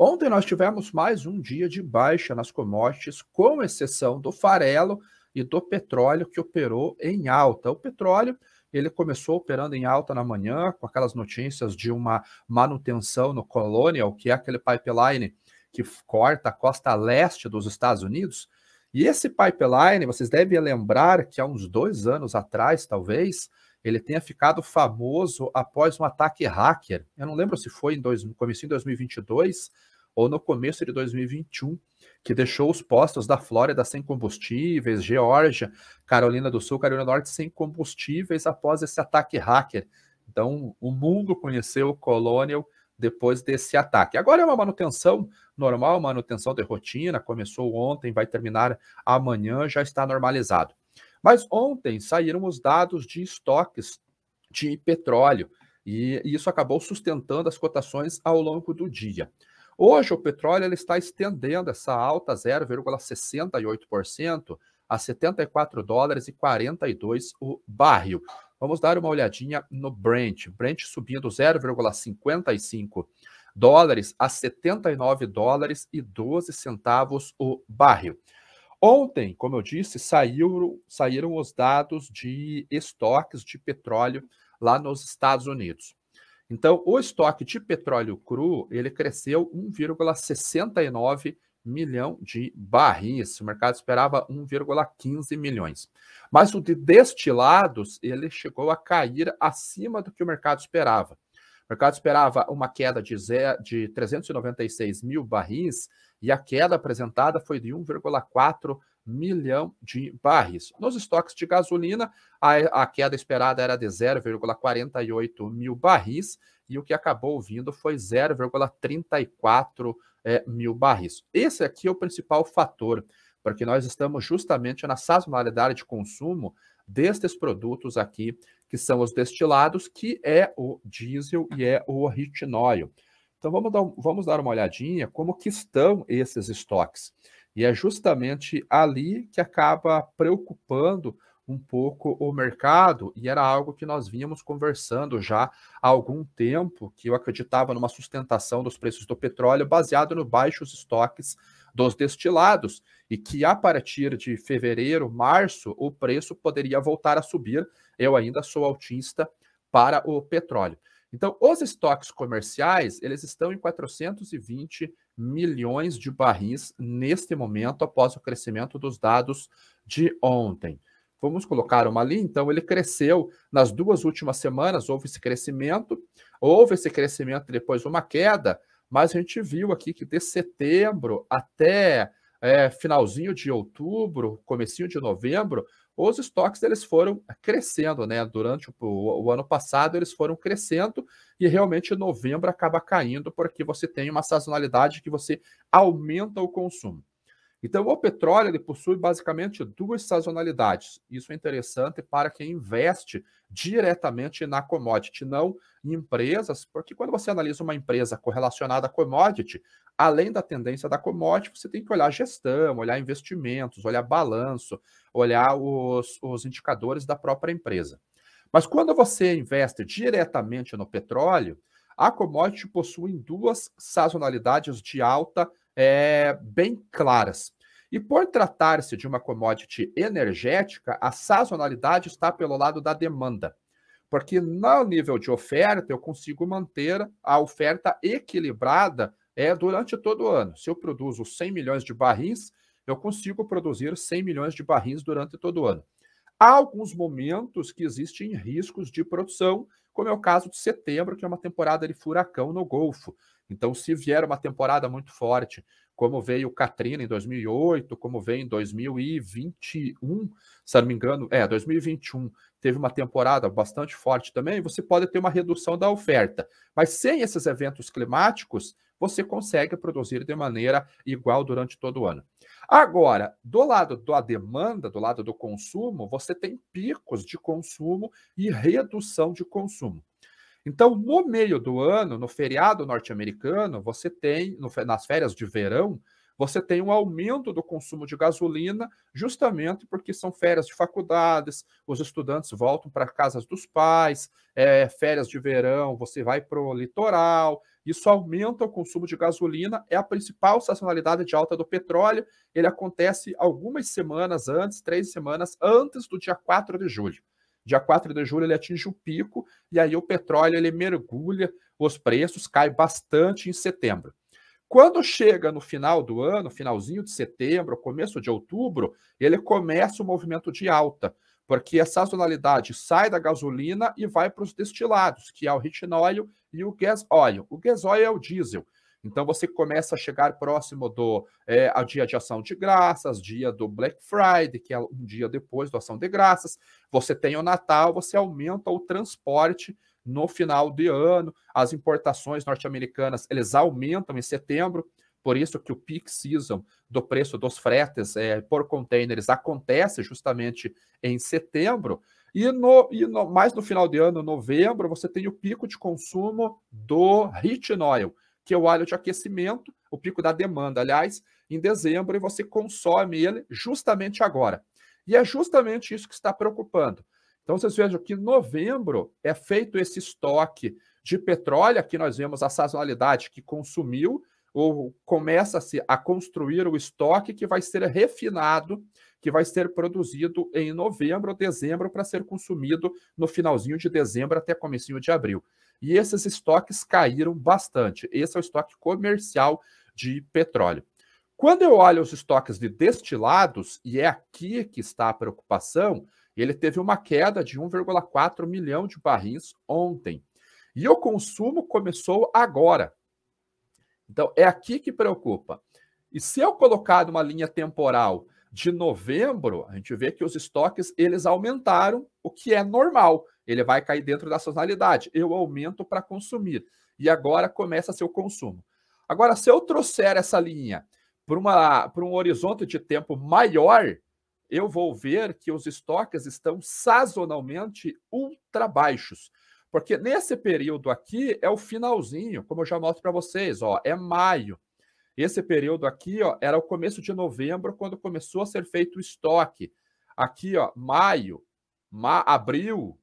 Ontem nós tivemos mais um dia de baixa nas commodities, com exceção do farelo e do petróleo que operou em alta. O petróleo ele começou operando em alta na manhã, com aquelas notícias de uma manutenção no Colonial, que é aquele pipeline que corta a costa leste dos Estados Unidos. E esse pipeline, vocês devem lembrar que há uns dois anos atrás, talvez, ele tenha ficado famoso após um ataque hacker. Eu não lembro se foi em no começo de 2022 ou no começo de 2021, que deixou os postos da Flórida sem combustíveis, Geórgia, Carolina do Sul, Carolina do Norte sem combustíveis após esse ataque hacker. Então, o mundo conheceu o Colonial depois desse ataque. Agora é uma manutenção normal, manutenção de rotina, começou ontem, vai terminar amanhã, já está normalizado. Mas ontem saíram os dados de estoques de petróleo e isso acabou sustentando as cotações ao longo do dia. Hoje o petróleo está estendendo essa alta 0,68% a 74 dólares e 42 o barril. Vamos dar uma olhadinha no Brent. Brent subindo 0,55 dólares a 79 dólares e 12 centavos o barril. Ontem, como eu disse, saiu, saíram os dados de estoques de petróleo lá nos Estados Unidos. Então, o estoque de petróleo cru ele cresceu 1,69 milhão de barris. O mercado esperava 1,15 milhões. Mas o de destilados ele chegou a cair acima do que o mercado esperava. O mercado esperava uma queda de, zero, de 396 mil barris e a queda apresentada foi de 1,4 milhão de barris. Nos estoques de gasolina, a, a queda esperada era de 0,48 mil barris e o que acabou vindo foi 0,34 é, mil barris. Esse aqui é o principal fator, porque nós estamos justamente na sazonalidade de consumo destes produtos aqui, que são os destilados, que é o diesel e é o ritinóio. Então vamos dar, vamos dar uma olhadinha como que estão esses estoques. E é justamente ali que acaba preocupando um pouco o mercado, e era algo que nós vínhamos conversando já há algum tempo, que eu acreditava numa sustentação dos preços do petróleo baseado no baixos estoques dos destilados, e que a partir de fevereiro, março, o preço poderia voltar a subir. Eu ainda sou altista para o petróleo. Então, os estoques comerciais, eles estão em 420 milhões de barris neste momento, após o crescimento dos dados de ontem. Vamos colocar uma ali, então ele cresceu nas duas últimas semanas, houve esse crescimento, houve esse crescimento depois uma queda, mas a gente viu aqui que de setembro até é, finalzinho de outubro, comecinho de novembro, os estoques eles foram crescendo, né? Durante o, o, ano passado eles foram crescendo e realmente novembro acaba caindo porque você tem uma sazonalidade que você aumenta o consumo. Então, o petróleo ele possui basicamente duas sazonalidades. Isso é interessante para quem investe diretamente na commodity, não em empresas, porque quando você analisa uma empresa correlacionada à commodity, além da tendência da commodity, você tem que olhar gestão, olhar investimentos, olhar balanço, olhar os, os indicadores da própria empresa. Mas quando você investe diretamente no petróleo, a commodity possui duas sazonalidades de alta é, bem claras. E por tratar-se de uma commodity energética, a sazonalidade está pelo lado da demanda. Porque no nível de oferta, eu consigo manter a oferta equilibrada é, durante todo o ano. Se eu produzo 100 milhões de barris, eu consigo produzir 100 milhões de barris durante todo o ano. Há alguns momentos que existem riscos de produção, como é o caso de setembro, que é uma temporada de furacão no Golfo. Então, se vier uma temporada muito forte, como veio Katrina em 2008, como veio em 2021, se não me engano, é, 2021 teve uma temporada bastante forte também, você pode ter uma redução da oferta. Mas sem esses eventos climáticos, você consegue produzir de maneira igual durante todo o ano. Agora, do lado da demanda, do lado do consumo, você tem picos de consumo e redução de consumo. Então, no meio do ano, no feriado norte-americano, você tem, no, nas férias de verão, você tem um aumento do consumo de gasolina, justamente porque são férias de faculdades, os estudantes voltam para casas dos pais, é, férias de verão, você vai para o litoral, isso aumenta o consumo de gasolina, é a principal sazonalidade de alta do petróleo, ele acontece algumas semanas antes, três semanas antes do dia 4 de julho. Dia 4 de julho ele atinge o pico e aí o petróleo ele mergulha, os preços cai bastante em setembro. Quando chega no final do ano, finalzinho de setembro, começo de outubro, ele começa o movimento de alta, porque a sazonalidade sai da gasolina e vai para os destilados, que é o retinóil e o gasóleo. O gasóleo é o diesel. Então você começa a chegar próximo do é, eh, ao dia de ação de graças, dia do Black Friday, que é um dia depois do ação de graças. Você tem o Natal, você aumenta o transporte no final de ano. As importações norte-americanas eles aumentam em setembro. Por isso que o peak season do preço dos fretes é, por containers acontece justamente em setembro. E, no, e no, mais no final de ano, novembro, você tem o pico de consumo do heat oil, que é o alho de aquecimento, o pico da demanda, aliás, em dezembro, e você consome ele justamente agora. E é justamente isso que está preocupando. Então, vocês vejam que em novembro é feito esse estoque de petróleo, aqui nós vemos a sazonalidade que consumiu, ou começa-se a construir o estoque que vai ser refinado, que vai ser produzido em novembro ou dezembro para ser consumido no finalzinho de dezembro até comecinho de abril. E esses estoques caíram bastante. Esse é o estoque comercial de petróleo. Quando eu olho os estoques de destilados, e é aqui que está a preocupação, ele teve uma queda de 1,4 milhão de barris ontem. E o consumo começou agora. Então, é aqui que preocupa. E se eu colocar uma linha temporal de novembro, a gente vê que os estoques eles aumentaram, o que é normal. Ele vai cair dentro da sazonalidade. Eu aumento para consumir. E agora começa seu consumo. Agora, se eu trouxer essa linha para um horizonte de tempo maior, eu vou ver que os estoques estão sazonalmente ultra baixos. Porque nesse período aqui é o finalzinho, como eu já mostro para vocês, ó, é maio. Esse período aqui ó, era o começo de novembro, quando começou a ser feito o estoque. Aqui, ó, maio, ma abril,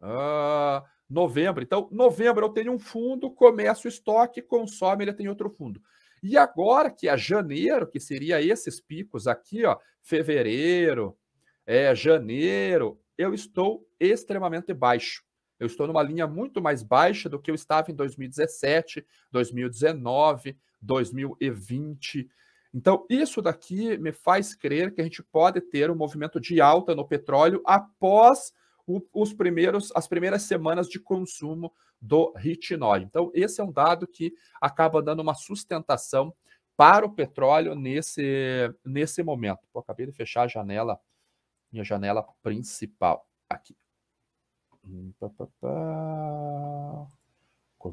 uh, novembro. Então, novembro eu tenho um fundo, começo o estoque, consome, ele tem outro fundo. E agora que é janeiro, que seria esses picos aqui, ó, fevereiro, é, janeiro, eu estou extremamente baixo. Eu estou numa linha muito mais baixa do que eu estava em 2017, 2019, 2020. Então, isso daqui me faz crer que a gente pode ter um movimento de alta no petróleo após o, os primeiros, as primeiras semanas de consumo do ritinol. Então, esse é um dado que acaba dando uma sustentação para o petróleo nesse, nesse momento. Pô, acabei de fechar a janela, minha janela principal aqui. Hum, pá, pá, pá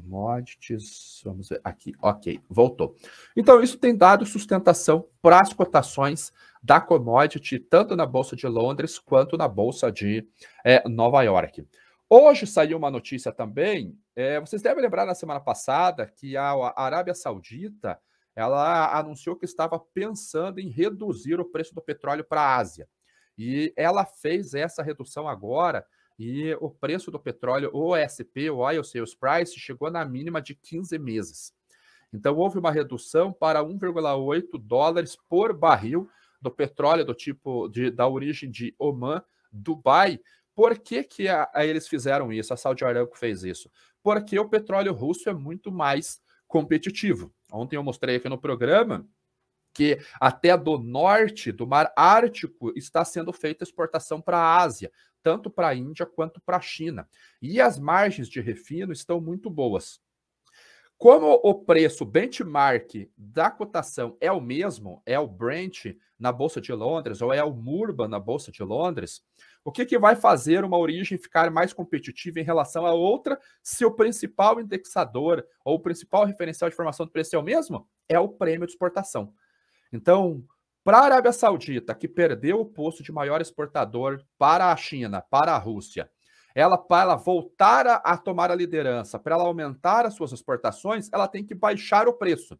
commodities, vamos ver aqui, ok, voltou. Então, isso tem dado sustentação para as cotações da commodity, tanto na Bolsa de Londres quanto na Bolsa de é, Nova York. Hoje saiu uma notícia também, é, vocês devem lembrar na semana passada que a Arábia Saudita ela anunciou que estava pensando em reduzir o preço do petróleo para a Ásia. E ela fez essa redução agora e o preço do petróleo, o SP, o Oil Sales Price, chegou na mínima de 15 meses. Então, houve uma redução para 1,8 dólares por barril do petróleo do tipo de, da origem de Oman, Dubai. Por que, que a, a eles fizeram isso? A Saudi Aramco fez isso? Porque o petróleo russo é muito mais competitivo. Ontem eu mostrei aqui no programa que até do norte do Mar Ártico está sendo feita exportação para a Ásia tanto para a Índia quanto para a China. E as margens de refino estão muito boas. Como o preço benchmark da cotação é o mesmo, é o Brent na Bolsa de Londres ou é o Murban na Bolsa de Londres, o que, que vai fazer uma origem ficar mais competitiva em relação à outra se o principal indexador ou o principal referencial de formação do preço é o mesmo? É o prêmio de exportação. Então, para a Arábia Saudita, que perdeu o posto de maior exportador para a China, para a Rússia, ela para ela voltar a, a tomar a liderança, para ela aumentar as suas exportações, ela tem que baixar o preço.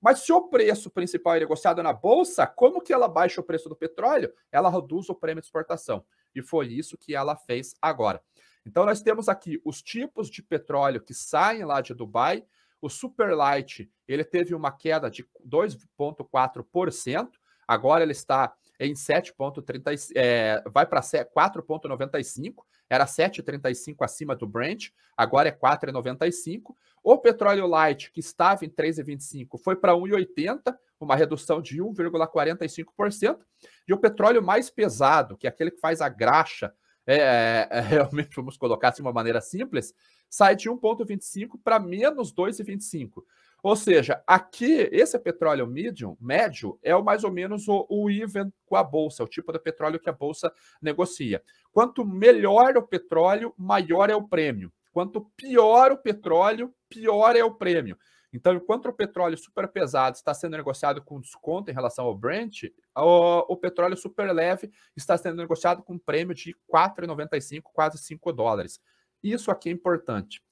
Mas se o preço principal é negociado na bolsa, como que ela baixa o preço do petróleo? Ela reduz o prêmio de exportação. E foi isso que ela fez agora. Então nós temos aqui os tipos de petróleo que saem lá de Dubai. O Superlight, ele teve uma queda de 2,4%, Agora ele está em 7,30, é, vai para 4,95, era 7,35 acima do Brent, agora é 4,95. O petróleo light, que estava em 3,25, foi para 1,80, uma redução de 1,45%. E o petróleo mais pesado, que é aquele que faz a graxa, é, é, realmente, vamos colocar assim de assim, uma maneira simples, sai de 1,25 para menos 2,25. Ou seja, aqui, esse é petróleo medium, médio é o mais ou menos o, o even com a bolsa, é o tipo de petróleo que a bolsa negocia. Quanto melhor o petróleo, maior é o prêmio. Quanto pior o petróleo, pior é o prêmio. Então, enquanto o petróleo super pesado está sendo negociado com desconto em relação ao Brent, o, o petróleo super leve está sendo negociado com um prêmio de 4,95, quase 5 dólares. Isso aqui é importante.